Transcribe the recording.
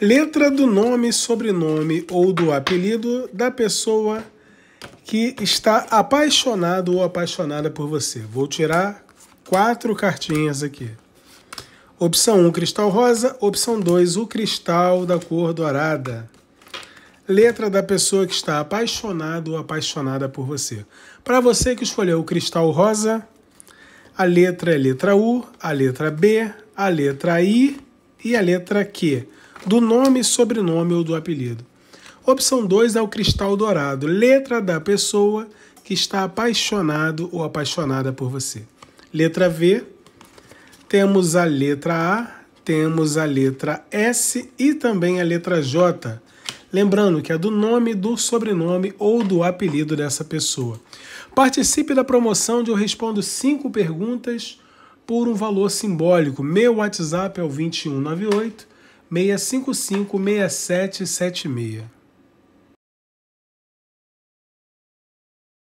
Letra do nome, sobrenome ou do apelido da pessoa que está apaixonado ou apaixonada por você. Vou tirar quatro cartinhas aqui. Opção 1, um, cristal rosa. Opção 2, o cristal da cor dourada. Letra da pessoa que está apaixonado ou apaixonada por você. Para você que escolheu o cristal rosa, a letra é a letra U, a letra B, a letra I e a letra Q do nome, sobrenome ou do apelido. Opção 2 é o cristal dourado, letra da pessoa que está apaixonado ou apaixonada por você. Letra V, temos a letra A, temos a letra S e também a letra J. Lembrando que é do nome, do sobrenome ou do apelido dessa pessoa. Participe da promoção de eu respondo cinco perguntas por um valor simbólico. Meu WhatsApp é o 2198 655 6776.